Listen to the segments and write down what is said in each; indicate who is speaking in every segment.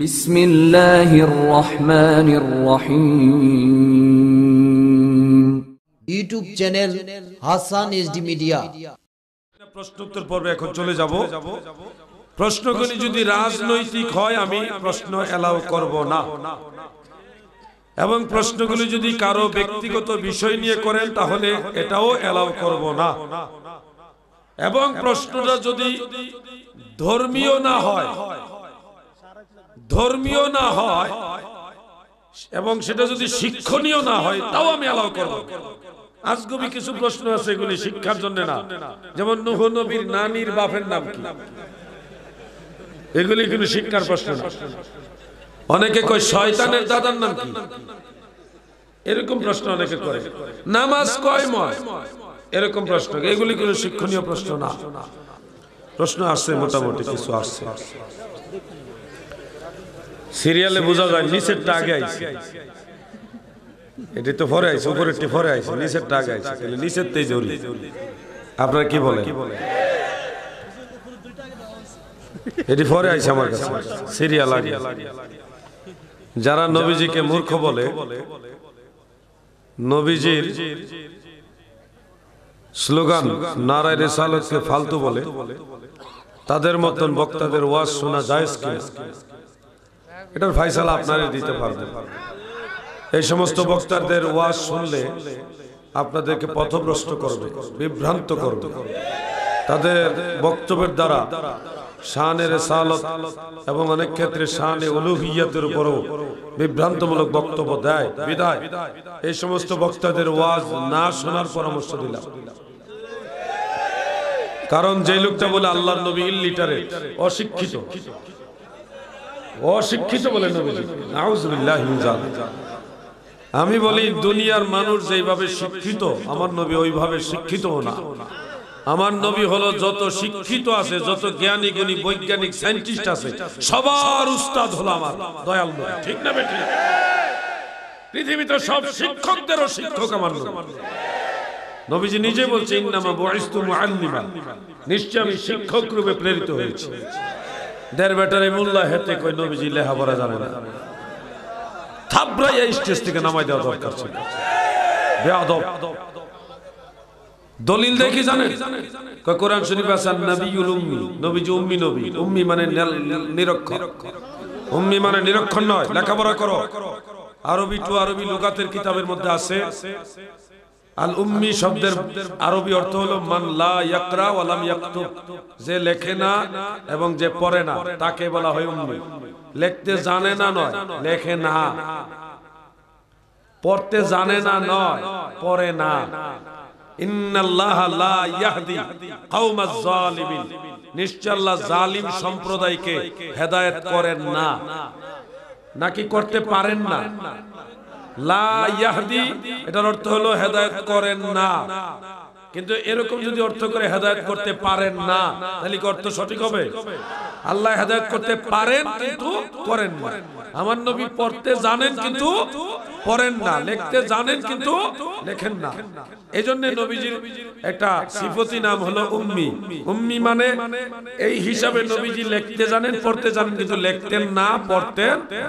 Speaker 1: বিসমিল্লাহির রহমানির রহিম YouTube channel Hasan SD media প্রশ্নোত্তর পর্বে এখন চলে যাব প্রশ্নগুলি যদি রাজনৈতিক হয় আমি প্রশ্ন এলাও করব না এবং প্রশ্নগুলি যদি কারো ব্যক্তিগত বিষয় নিয়ে করেন তাহলে এটাও এলাও করব না এবং প্রশ্নটা যদি ধর্মীয় না হয় ধর্মীয় না হয় এবং সেটা যদি শিক্ষণীয় না হয় তাও আমি অ্যালাউ করব আজগবি কিছু প্রশ্ন আছে এগুলি শিক্ষার জন্য না যেমন নুহ নবীর নানির বাপের নাম কি এগুলি কিন্তু শিক্ষার প্রশ্ন না অনেকে কয় শয়তানের দাদার নাম কি এরকম প্রশ্ন অনেকে করে নামাজ কয় ময় এরকম প্রশ্ন এগুলি কোনো শিক্ষণীয় প্রশ্ন না প্রশ্ন আসছে মোটামুটি কিছু আসছে সিরিয়ালে বোঝা যায় নিচেরটা আগে আইছে এটি তো ফরে আইছে উপরেরটি ফরে আইছে নিচেরটা আগে আইছে তাহলে নিচেরতেই জরুরি আপনারা কি বলেন
Speaker 2: এটি ফরে আইছে আমার কাছে সিরিয়াল আগে
Speaker 1: যারা নবীজিকে মূর্খ বলে নবীজির স্লোগান নারায় রেসালতকে ফালতু বলে তাদের মতন বক্তাদের ওয়াজ শোনা যায় কি এটার ফাইসালা আপনারই দিতে পারবেন এই সমস্ত বক্তাদের ওয়াজ শুনলে আপনাদেরকে পথভ্রষ্ট করবে বিভ্রান্ত করবে তাদের বক্তব্যের দ্বারা শানের সালত এবং অনেক ক্ষেত্রে শাহানে অলুহিয়াতের উপরও বিভ্রান্তমূলক বক্তব্য দেয় বিদায় এই সমস্ত বক্তাদের ওয়াজ না শোনার পরামর্শ দিলাম কারণ যে লোকটা বলে আল্লাহ নবী লিটারে অশিক্ষিত অশিক্ষিত বলে আমি বলি দুনিয়ার মানুষ যেভাবে শিক্ষিত আমার নবী ওইভাবে শিক্ষিত না আমার নবী হলো যত শিক্ষিত আছে যত জ্ঞানী গুণী বৈজ্ঞানিক সায়েন্টিস্ট আছে সবার উস্তাদ হলো আমার দয়াল নয় ঠিক না বেটি পৃথিবীতে সব শিক্ষকদেরও শিক্ষক আমার নবী নবীজি নিজে বলছে ইন্নামা বয়স্তু মুআল্লিমা নিশ্চয় আমি শিক্ষক রূপে প্রেরিত হয়েছি দের বেটারে মোল্লা হেতে কই নবীজি জানে না স্টেজ থেকে নামাই দেওয়া দরকার ছিল বেয়াদব দলিল দেখি জানেন কয় কোরআন শরীফ আছে নবীউল উম্মি নবীজি উম্মি নবী উম্মি মানে নিরক্ষর উম্মি মানে নিরক্ষর নয় লেখাপড়া করো আরবি টু আরবি লোকাতের কিতাবের মধ্যে আছে আল উম্মি শব্দের আরবি অর্থ হলো মান লা ইয়াকরা ওয়া লাম ইয়াকতুব যে লেখে না এবং যে পড়ে না তাকে বলা হয় উম্মি লিখতে জানে না নয় লেখে না পড়তে জানে না নয় পড়ে না ইন্নাল্লাহ লা ইয়াহদি কওমাজ জালিমিন নিশ্চয় আল্লাহ জালিম সম্প্রদায়কে হেদায়েত করেন না নাকি করতে পারেন না লা ইয়াহদি এটার অর্থ হলো হেদায়ত করেন না কিন্তু এরকম যদি অর্থ করে হেদায়ত করতে পারেন না তাহলে কি অর্থ সঠিক হবে আল্লাহ হেদায়ত করতে পারেন কিন্তু করেন না আমার নবী পড়তে জানেন কিন্তু পড়েন না লিখতে জানেন কিন্তু লেখেন না এই জন্য নবীজির একটা সিফতি নাম হলো উম্মি উম্মি মানে এই হিসাবে নবীজি লিখতে জানেন পড়তে জানেন কিন্তু লিখতেন না পড়তেন না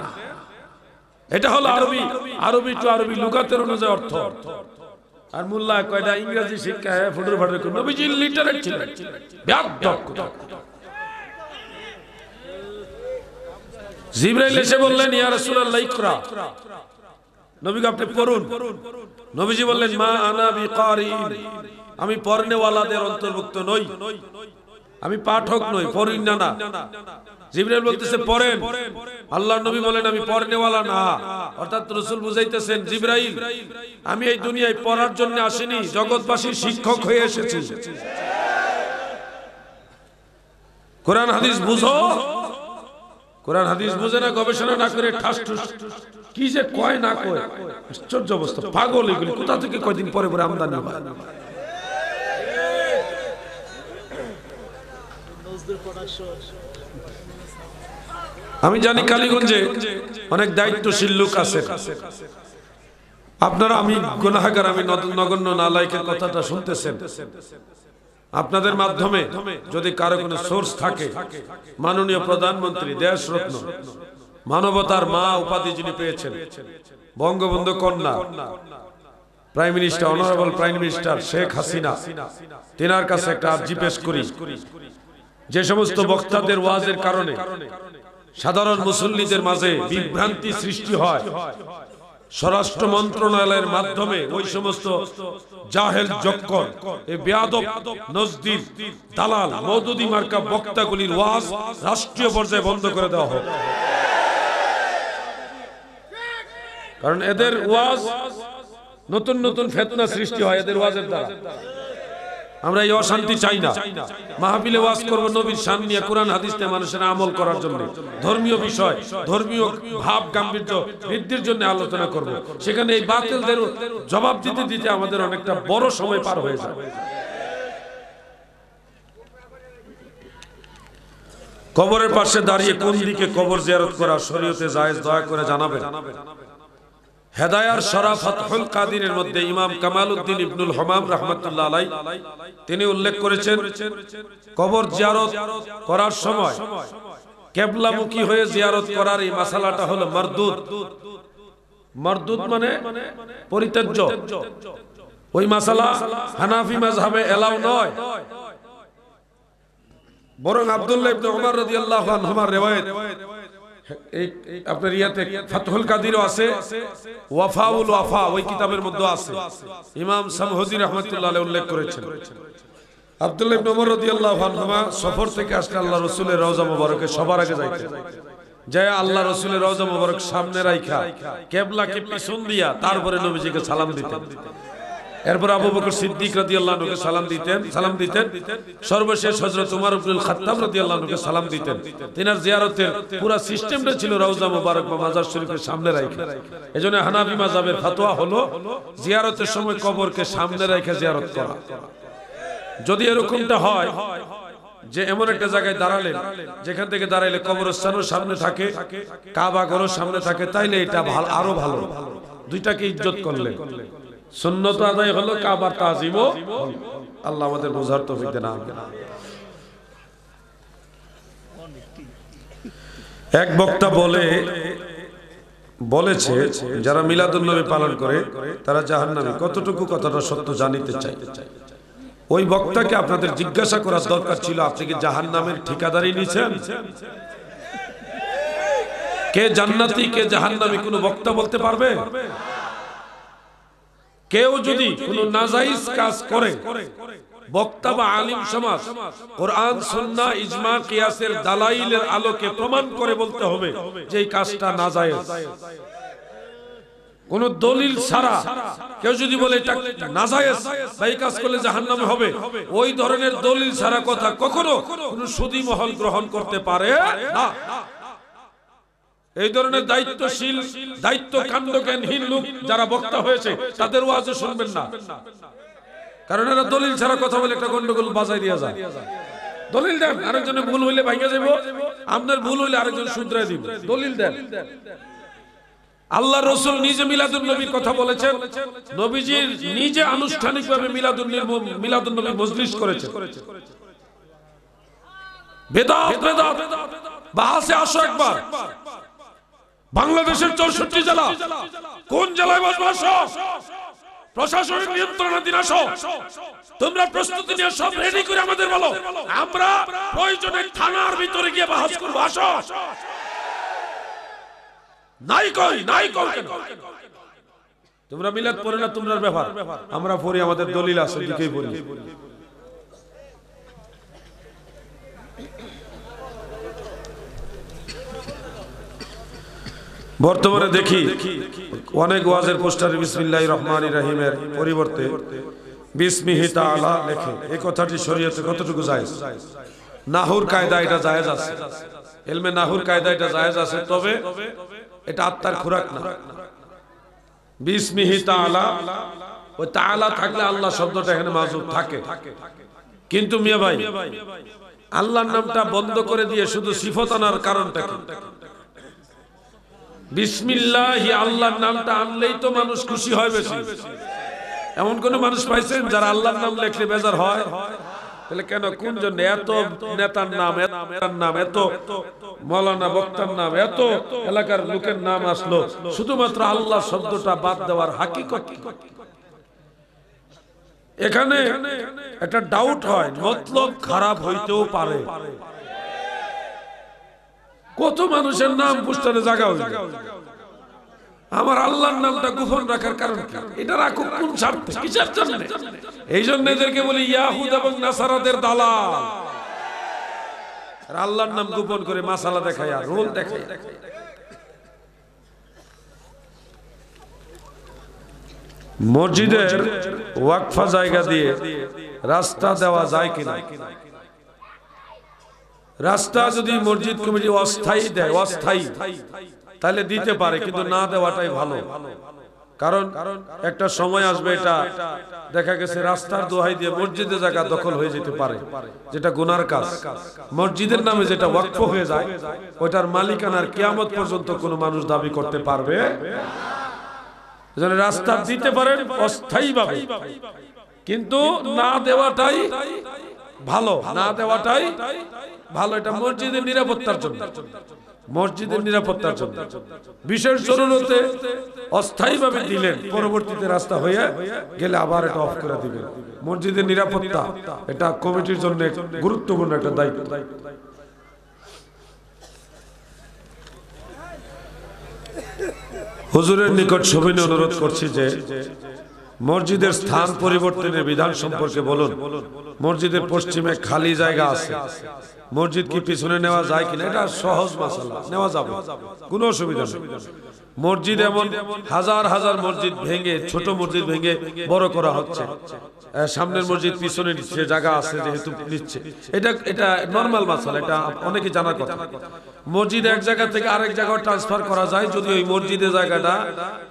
Speaker 1: এটা হলো আরবি আরবি টু আরবি লুকাতের অনুযায়ী অর্থ আর মোল্লা কয়টা ইংরেজি শিক্ষা হ্যাঁ ফুটুর ফাটুর করে নবীজি লিটারেট ছিলেন জিব্রাইল এসে বললেন ইয়া রাসূলুল্লাহ ইকরা নবীকে আপনি পড়ুন নবীজি বললেন মা আনা বিকারি আমি পড়নেওয়ালাদের অন্তর্ভুক্ত নই আমি পাঠক নই পড়ি না না জিবরাইল বলতেছে পড়েন আল্লাহর নবী বলেন আমি পড়নেওয়ালা না অর্থাৎ রাসূল বুঝাইতেছেন জিবরাইল আমি এই দুনিয়ায় পড়ার জন্য আসিনি জগৎবাসীর শিক্ষক হয়ে এসেছি কোরআন হাদিস বুঝো কোরআন হাদিস বুঝে না গবেষণা না করে ঠাস ঠুস কি যে কয় না কয় আশ্চর্য অবস্থা পাগল এগুলি কোথা থেকে কয়দিন পরে পরে আমদানি হয় আমি জানি কালীগঞ্জে অনেক দায়িত্বশীল লোক আছে আপনারা আমি গোনাহাগার আমি নগণ্য নালাইকের কথাটা শুনতেছেন আপনাদের মাধ্যমে যদি কারো কোনো সোর্স থাকে মাননীয় প্রধানমন্ত্রী দেশ রত্ন মানবতার মা উপাধি যিনি পেয়েছেন বঙ্গবন্ধু কন্যা prime minister honourable prime minister Sheikh Hasina তিনার কাছে একটা আর্জি পেশ করি যে সমস্ত বক্তাদের ওয়াজের কারণে সাধারণ মুসল্লিদের মাঝে বিভ্রান্তি সৃষ্টি হয় স্বরাষ্ট্র মন্ত্রণালয়ের মাধ্যমে ওই সমস্ত জাহেল জক্কর বেয়াদব নজদিন দালাল মৌদুদি মার্কা বক্তাগুলির ওয়াজ রাষ্ট্রীয় পর্যায়ে বন্ধ করে দেওয়া হোক কারণ এদের ওয়াজ নতুন নতুন ফেতনা সৃষ্টি হয় এদের ওয়াজের দ্বারা আমরা এই অশান্তি চাই না মাহাবিলে ওয়াজ করব নবীর শান নিয়ে কোরআন হাদিস মানুষের আমল করার জন্য ধর্মীয় বিষয় ধর্মীয় ভাব গাম্ভীর্য বৃদ্ধির জন্য আলোচনা করব সেখানে এই বাতিলদের জবাব দিতে দিতে আমাদের অনেকটা বড় সময় পার হয়ে যায় কবরের পাশে দাঁড়িয়ে কোন দিকে কবর জিয়ারত করা শরীয়তে জায়েজ দয়া করে জানাবেন হেদায়ার সরা ফতহুল কাদিরের মধ্যে ইমাম কামাল উদ্দিন ইবনুল হমাম রহমতুল্লাহ আলাই তিনি উল্লেখ করেছেন কবর জিয়ারত করার সময় কেবলামুখী হয়ে জিয়ারত করার এই মশালাটা হলো মারদুদ মারদুদ মানে পরিত্যাজ্য ওই মশালা হানাফি মাযহাবে এলাও নয় বরং আব্দুল্লাহ ইবনে ওমর রাদিয়াল্লাহু আনহুমার রিওয়ায়েত এই আপনার ইয়াতে ফাতহুল কাদিরও আছে ওয়াফাউল ওয়াফা ওই কিতাবের মধ্যে আছে ইমাম সামহদি রহমতুল্লাহ উল্লেখ করেছেন আব্দুল্লাহ ইবনে ওমর রাদিয়াল্লাহু আনহুমা সফর থেকে আসলে আল্লাহ রাসূলের রওজা মুবারকে সবার আগে যাইতেন যায় আল্লাহ রাসূলের রওজা মুবারক সামনে রাইখা কেবলাকে পিছন দিয়া তারপরে নবীজিকে সালাম দিতেন এরপর আবু বকর সিদ্দিক আল্লাহকে সালাম দিতেন সালাম দিতেন সর্বশেষ উমার উমর খাতাম খাত্তাব আল্লাহকে সালাম দিতেন তিনার জিয়ারতের পুরো সিস্টেমটা ছিল রওজা মুবারক বা মাজার শরীফের সামনে এই জন্য হানাবি মাজাবের ফাতোয়া হলো জিয়ারতের সময় কবরকে সামনে রেখে জিয়ারত করা যদি এরকমটা হয় যে এমন একটা জায়গায় দাঁড়ালেন যেখান থেকে দাঁড়াইলে কবরস্থানও সামনে থাকে কাবা ঘরও সামনে থাকে তাইলে এটা আরো ভালো দুইটাকে ইজ্জত করলেন সুন্নত আদায় হলো কাবার তাজিম আল্লাহ আমাদের বোঝার তো তৌফিক না এক বক্তা বলে বলেছে যারা মিলাদুল নবী পালন করে তারা জাহান নামে কতটুকু কথাটা সত্য জানিতে চাই ওই বক্তাকে আপনাদের জিজ্ঞাসা করার দরকার ছিল আপনি কি জাহান নামের ঠিকাদারি নিছেন কে জান্নাতি কে জাহান নামে কোনো বক্তা বলতে পারবে কেউ যদি কোনো নাজাইজ কাজ করে বক্তা বা আলিম সমাজ কোরআন সুন্নাহ ইজমা কিয়াসের দালাইলের আলোকে প্রমাণ করে বলতে হবে যে কাজটা নাজায়েজ কোন দলিল ছাড়া কেউ যদি বলে এটা নাজায়েজ বা কাজ করলে জাহান্নামে হবে ওই ধরনের দলিল ছাড়া কথা কখনো কোন সুদী মহল গ্রহণ করতে পারে না এই ধরনের দায়িত্বশীল দায়িত্ব কাণ্ডজ্ঞানহীন লোক যারা বক্তা হয়েছে তাদের ওয়াজও শুনবেন না কারণ এরা দলিল ছাড়া কথা বলে একটা গন্ডগোল বাজাই দিয়ে যায় দলিল দেন আরেকজনের ভুল হইলে ভাঙে যাব আপনার ভুল হইলে আরেকজন শুধরে দিব দলিল দেন আল্লাহ রসুল নিজে মিলাদুল নবীর কথা বলেছেন নবীজির নিজে আনুষ্ঠানিকভাবে মিলাদুল মিলাদুল নবী মজলিস করেছেন বেদাত বেদাত বাহাসে আসো একবার বাংলাদেশের চৌষট্টি জেলা কোন জেলায় বসবাস
Speaker 2: প্রশাসনিক নিয়ন্ত্রণাধীন আসো
Speaker 1: তোমরা প্রস্তুতি নিয়ে সব রেডি করে আমাদের বলো আমরা প্রয়োজনে থানার ভিতরে গিয়ে বাহাস করবো আসো
Speaker 2: নাই কই নাই কই
Speaker 1: তোমরা মিলাদ পড়ে না তোমরা ব্যাপার আমরা পড়ি আমাদের দলিল আছে দিকেই বলি বর্তমানে দেখি অনেক ওয়াজের পোস্টার বিসমিল্লাহ রহমান রাহিমের পরিবর্তে বিসমিহিতা আলা লেখে কথাটি কতটুকু যায়
Speaker 2: নাহুর কায়দা এটা জায়েজ আছে
Speaker 1: এলমে নাহুর কায়দা এটা জায়েজ আছে তবে এটা আত্মার খোরাক না বিসমিহিতা আলা ওই তালা থাকলে আল্লাহ শব্দটা এখানে মাজুর থাকে কিন্তু মিয়া ভাই আল্লাহর নামটা বন্ধ করে দিয়ে শুধু সিফত আনার কারণটা বিসমিল্লাহ আল্লাহর নামটা আনলেই তো মানুষ খুশি হয় বেশি এমন কোন মানুষ পাইছেন যারা আল্লাহর নাম লেখলে বেজার হয় তাহলে কেন কোন জন্য এত নেতার নাম নাম এত মৌলানা বক্তার নাম এত এলাকার লোকের নাম আসলো শুধুমাত্র আল্লাহ শব্দটা বাদ দেওয়ার হাকিকত এখানে একটা ডাউট হয় মতলব খারাপ হইতেও পারে কত মানুষের নাম পোস্টারে জাগা হয়ে আমার আল্লাহর নামটা গোপন রাখার কারণ কি এটা রাখো কোন স্বার্থে কিসের জন্য এই জন্য এদেরকে বলি ইয়াহুদ এবং নাসারাদের দালাল আল্লাহর নাম গোপন করে মাসালা দেখায় রোল দেখায় মসজিদের ওয়াকফা জায়গা দিয়ে রাস্তা দেওয়া যায় কিনা রাস্তা যদি মসজিদ কমিটি অস্থায়ী দেয় অস্থায়ী তাহলে দিতে পারে কিন্তু না দেওয়াটাই ভালো কারণ একটা সময় আসবে এটা দেখা গেছে রাস্তার দোহাই দিয়ে মসজিদের জায়গা দখল হয়ে যেতে পারে যেটা গুনার কাজ মসজিদের নামে যেটা ওয়াক্ফ হয়ে যায় ওইটার মালিকানার কিয়ামত পর্যন্ত কোনো মানুষ দাবি করতে পারবে রাস্তা দিতে পারেন অস্থায়ীভাবে কিন্তু না দেওয়াটাই ভালো না দেওয়াটাই ভালো এটা মসজিদের নিরাপত্তার জন্য মসজিদের নিরাপত্তার জন্য বিশেষ জরুরতে অস্থায়ীভাবে দিলেন পরবর্তীতে রাস্তা হয়ে গেলে আবার এটা অফ করে দিবেন মসজিদের নিরাপত্তা এটা কমিটির জন্য গুরুত্বপূর্ণ একটা দায়িত্ব হুজুরের নিকট সবিনয় অনুরোধ করছি যে মসজিদের স্থান পরিবর্তনের বিধান সম্পর্কে বলুন মসজিদের পশ্চিমে খালি জায়গা আছে মসজিদ কি পিছনে নেওয়া যায় কিনা এটা সহজ মাসাল্লাহ নেওয়া যাবে কোনো অসুবিধা নেই মসজিদ এমন হাজার হাজার মসজিদ ভেঙে ছোট মসজিদ ভেঙে বড় করা হচ্ছে সামনের মসজিদ পিছনে যে জায়গা আছে যেহেতু নিচ্ছে এটা এটা নর্মাল মাসাল এটা অনেকে জানার কথা মসজিদ এক জায়গা থেকে আরেক জায়গায় ট্রান্সফার করা যায় যদি ওই মসজিদের জায়গাটা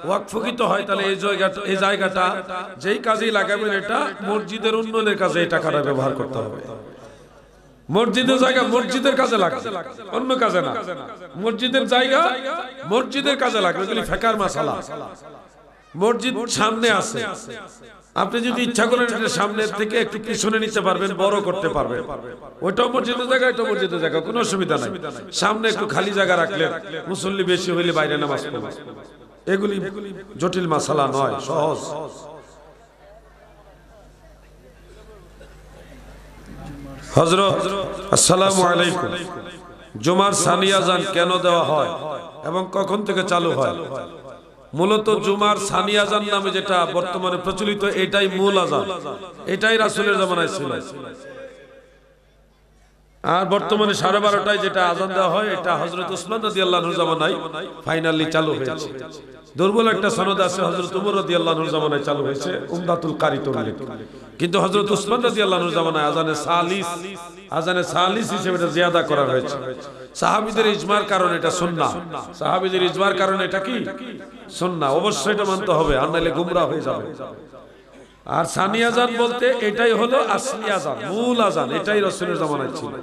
Speaker 1: ওয়াকফকিত হয় তাহলে এই জায়গাটা এই জায়গাটা যেই কাজেই লাগাবেন এটা মসজিদের উন্নয়নের কাজে এই টাকাটা ব্যবহার করতে হবে মসজিদের জায়গা মসজিদের কাজে লাগে অন্য কাজে না মসজিদের জায়গা মসজিদের কাজে লাগবে ওগুলি ফেকার মাসালা মসজিদ সামনে আছে আপনি যদি ইচ্ছা করেন সামনের থেকে একটু পিছনে নিতে পারবেন বড় করতে পারবেন ওইটাও মসজিদের জায়গা এটাও মসজিদের জায়গা কোনো অসুবিধা নাই সামনে একটু খালি জায়গা রাখলেন মুসল্লি বেশি হইলে বাইরে নামাজ পড়বে এগুলি জটিল মাসালা নয় সহজ হজরত আসসালামু আলাইকুম জুমার সানিয়াজান কেন দেওয়া হয় এবং কখন থেকে চালু হয় মূলত জুমার সানিয়াজান নামে যেটা বর্তমানে প্রচলিত এটাই মূল আজান এটাই রাসুলের জামানায় ছিল আর বর্তমানে সাড়ে বারোটায় যেটা আজান দেওয়া হয় এটা হজরত উসমান রাজি জামানায় ফাইনালি চালু হয়েছে দুর্বল একটা সনদ আছে হজরত উমর রদি আল্লাহর জামানায় চালু হয়েছে উমদাতুল কারি তরিক কিন্তু হজরত উসমান রাজি আল্লাহর জামানায় আজানে সালিস আজানে সালিস হিসেবে জিয়াদা করা হয়েছে সাহাবিদের ইজমার কারণে এটা সুন্না সাহাবিদের ইজমার কারণে এটা কি সুন্না অবশ্যই এটা মানতে হবে আর নাহলে গুমরা হয়ে যাবে আর সানি আজান বলতে এটাই হলো আসলি আজান মূল আজান এটাই রসুলের জামানায় ছিল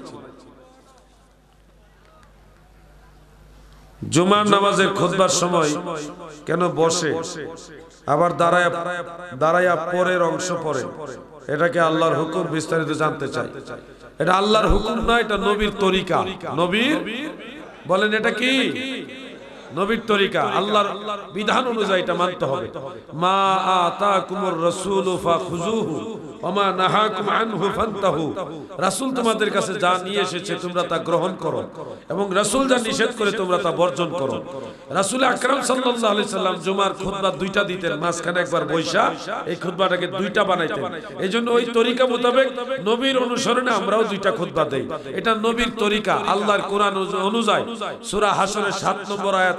Speaker 1: জুমার নামাজে খোদবার সময় কেন বসে আবার দাঁড়ায় দাঁড়াইয়া পরের অংশ পরে এটাকে আল্লাহর হুকুম বিস্তারিত জানতে চাই এটা আল্লাহর হুকুম না এটা নবীর তরিকা নবীর বলেন এটা কি নবীর তরিকা আল্লাহর বিধান অনুযায়ী এটা মানতে হবে মা আতাকুমুর রাসূলু ফাখুযুহু ওমা নাহাকুম আনহু ফান্তাহু রাসূল তোমাদের কাছে যা নিয়ে এসেছে তোমরা তা গ্রহণ করো এবং রাসূল যা নিষেধ করে তোমরা তা বর্জন করো রাসূল আকরাম সাল্লাল্লাহু আলাইহি সাল্লাম জুমার খুতবা দুইটা দিতেন মাঝখানে একবার বৈশা এই খুতবাটাকে দুইটা বানাইতেন এইজন্য ওই তরিকা মোতাবেক নবীর অনুসরণে আমরাও দুইটা খুতবা দেই এটা নবীর তরিকা আল্লাহর কোরআন অনুযায়ী সূরা হাসরের 7 নম্বর আয়াত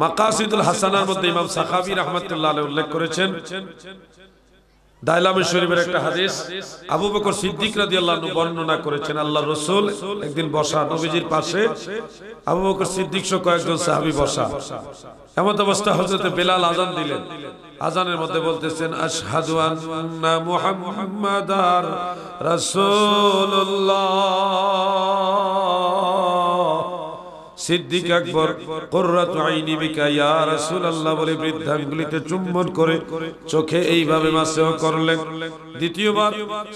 Speaker 1: মাকাসিদুল হাসানার মধ্যে ইমাম সাহাবি রহমতুল্লাহ উল্লেখ করেছেন দাইলামে শরীফের একটা হাদিস আবু বকর সিদ্দিক রাদিয়াল্লাহু বর্ণনা করেছেন আল্লাহ রাসূল একদিন বসা নবীজির পাশে আবু বকর সিদ্দিক সহ কয়েকজন সাহাবী বসা এমন অবস্থা হযরত বেলাল আযান দিলেন আযানের মধ্যে বলতেছেন আশহাদু আন্না মুহাম্মাদার রাসূলুল্লাহ সিদ্দিক আকবর কোর্রাত আইনি বিকা ইয়া রাসূলুল্লাহ বলে বৃদ্ধাঙ্গুলিতে চুম্বন করে চোখে এইভাবে মাসেহ করলেন দ্বিতীয়বার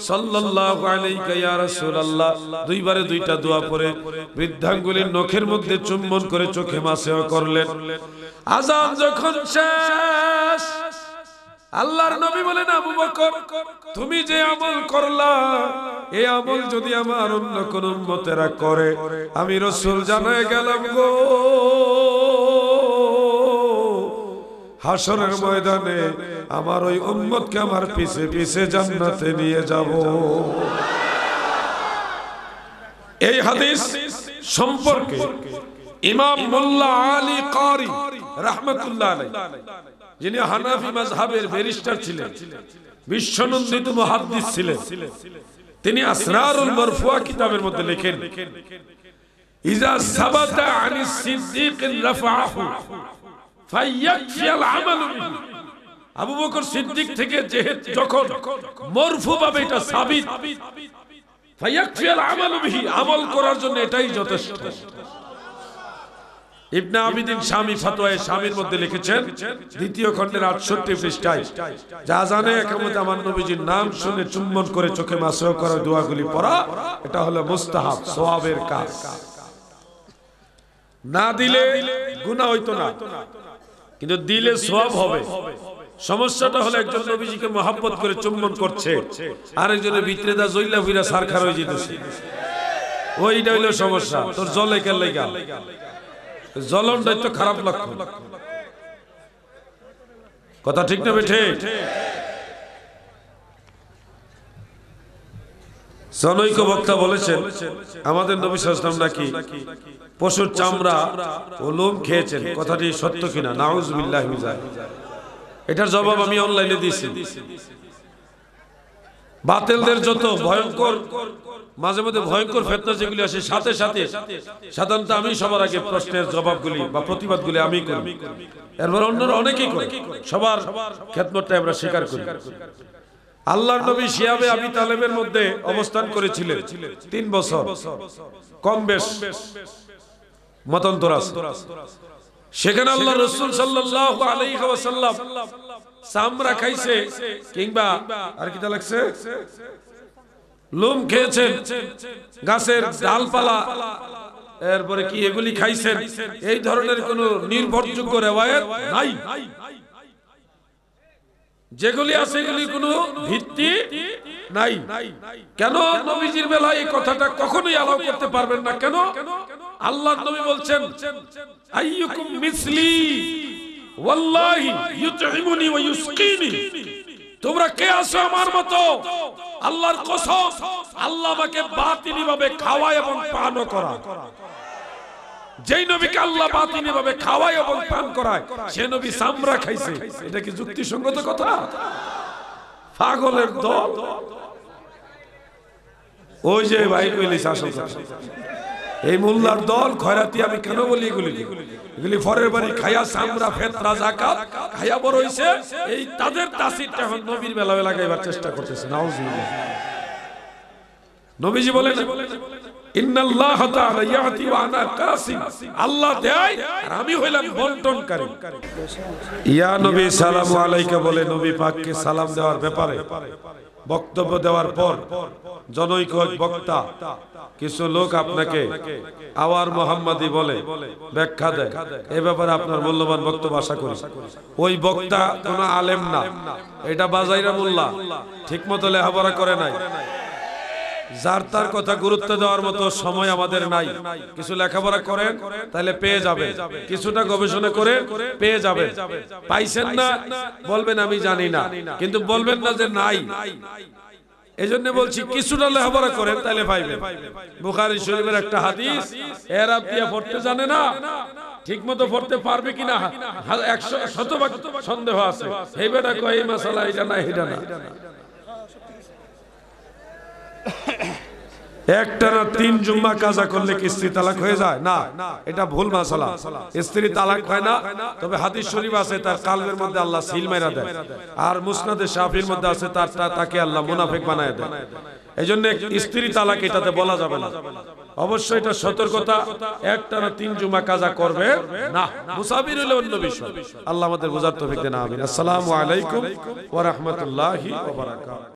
Speaker 1: সাল্লাল্লাহু আলাইহি ইয়া রাসূলুল্লাহ দুইবারে দুইটা দোয়া পড়ে বৃদ্ধাঙ্গুলির নখের মধ্যে চুম্বন করে চোখে মাসেহ করলেন আযান যখন শেষ আল্লাহর নবী বলেন আবু বকর তুমি যে আমল করলা এই আমল যদি আমার অন্য কোন মতেরা করে আমি রসুল জানায় গেলাম গো হাসনের ময়দানে আমার ওই উন্মতকে আমার পিছে পিছে জান্নাতে নিয়ে যাব এই হাদিস সম্পর্কে ইমাম মোল্লা আলী কারি রহমতুল্লাহ আলাইহি যিনি হানাফি মাজহাবের ব্যারিস্টার ছিলেন বিশ্বনন্দিত মহাদ্দিস ছিলেন তিনি আসরারুল মারফুয়া কিতাবের মধ্যে লেখেন ইজা সাবাতা আনি সিদ্দিক রাফাহু ফাইয়াকফি আল আমাল আবু বকর সিদ্দিক থেকে যেহেতু যখন মরফু ভাবে এটা সাবিত ফাইয়াকফি আল আমাল বিহি আমল করার জন্য এটাই যথেষ্ট ইবনা আবিদিন স্বামী ফতোয়ায় স্বামীর মধ্যে লিখেছেন দ্বিতীয় খণ্ডের আটষট্টি পৃষ্ঠায় যা জানে একমত আমার নবীজির নাম শুনে চুম্বন করে চোখে মাসহ করা দোয়াগুলি পড়া এটা হলো মুস্তাহাব সোয়াবের কাজ না দিলে গুণা হইতো না কিন্তু দিলে সব হবে সমস্যাটা হলো একজন নবীজিকে মহাব্বত করে চুম্বন করছে আরেকজনের ভিতরে দা জৈলা ফিরা সার খার হয়ে যেত ওইটা হইলো সমস্যা তোর জলে কেন লেগা জলন দায়িত্ব খারাপ লক্ষণ কথা ঠিক না বেঠে জনৈক বক্তা বলেছেন আমাদের নবী সাল্লাম নাকি পশুর চামড়া ও লোম খেয়েছেন কথাটি সত্য কিনা নাউজবিল্লাহ এটার জবাব আমি অনলাইনে দিয়েছি বাতেলদের যত ভয়ঙ্কর মাঝে মধ্যে ভয়ঙ্কর ফেতনা যেগুলি আসে সাথে সাথে সাধারণত আমি সবার আগে প্রশ্নের জবাবগুলি বা প্রতিবাদগুলি আমি করি এরপর অন্যরা অনেকেই করে সবার খেতমতটা আমরা স্বীকার করি আল্লাহ নবী শিয়াবে আবি তালেবের মধ্যে অবস্থান করেছিলেন তিন বছর কম বেশ মতন্তরাস সেখানে আল্লাহ রসুল সাল্লাল্লাহু আলাইহি ওয়াসাল্লাম সামরা খাইছে কিংবা আর কি তা লাগছে লোম খেয়েছেন গাছের ডালপালা এরপরে কি এগুলি খাইছেন এই ধরনের কোন নির্ভরযোগ্য রেওয়ায়ত নাই যেগুলি আছে এগুলি কোনো ভিত্তি নাই কেন নবীজির বেলায় এই কথাটা কখনোই আলাও করতে পারবেন না কেন আল্লাহ নবী বলছেন আইয়ুকুম মিসলি ওয়াল্লাহি ইউতইমুনি ওয়া ইউসকিনি তোমরা কে আছো আমার মতো আল্লাহর কসম আল্লাহ আমাকে বাতিনি ভাবে খাওয়া এবং পান করা যেই নবীকে আল্লাহ বাতিনি ভাবে খাওয়াই এবং পান করায় সে নবী সামরা খাইছে এটা কি যুক্তিসঙ্গত কথা পাগলের দল ওই যে ভাই বলিস আসল এই মোল্লার দল খয়রাতি আমি কেন বলি এগুলি এগুলি ফরের বাড়ি খায়া সামরা ফেতরা জাকাত খায়া বড় হইছে এই তাদের তাসিরটা এখন নবীর বেলা বেলা গাইবার চেষ্টা করতেছে নাউজুবিল্লাহ নবীজি বলেন ইন্নাল্লাহ তাআলা ইয়াতি ওয়া আনা কাসিম আল্লাহ দেয় আর আমি হইলাম বণ্টনকারী ইয়া নবী সালামু আলাইকা বলে নবী পাককে সালাম দেওয়ার ব্যাপারে বক্তব্য দেওয়ার পর জনৈক বক্তা কিছু লোক আপনাকে আওয়ার মোহাম্মদী বলে ব্যাখ্যা দেয় এ ব্যাপারে আপনার মূল্যবান বক্তব্য আশা করি ওই বক্তা কোনো আলেম না এটা বাজাইরা মোল্লা ঠিক মতো লেখাপড়া করে নাই যার তার কথা গুরুত্ব দেওয়ার মতো সময় আমাদের নাই কিছু লেখাপড়া করেন তাহলে পেয়ে যাবে কিছুটা গবেষণা করে পেয়ে যাবে পাইছেন না বলবেন আমি জানি না কিন্তু বলবেন না যে নাই এই জন্য বলছি কিছুটা লেখাপড়া করেন তাহলে পাইবে বুখারি শরীফের একটা হাদিস এর দিয়ে পড়তে জানে না ঠিক মতো পড়তে পারবে কিনা একশো শতভাগ সন্দেহ আছে এই বেটা কয় এই মশালা এটা না এটা না একটা তিন জুম্মা কাজা করলে কি স্ত্রী তালাক হয়ে যায় না এটা ভুল মাসালা স্ত্রী তালাক হয় না তবে হাদিস শরীফ আছে তার মধ্যে আল্লাহ সিল মেরা দেয় আর মুসনাদে শাফির মধ্যে আছে তার তাকে আল্লাহ বানায় দেয় এই জন্য স্ত্রী তালাক এটাতে বলা যাবে না অবশ্যই এটা সতর্কতা একটা না তিন জুমা কাজা করবে না মুসাফির হলে অন্য বিষয় আল্লাহ আমাদের বোঝার তো না আমিন আসসালামু আলাইকুম ওয়া রাহমাতুল্লাহি ওয়া বারাকাতুহু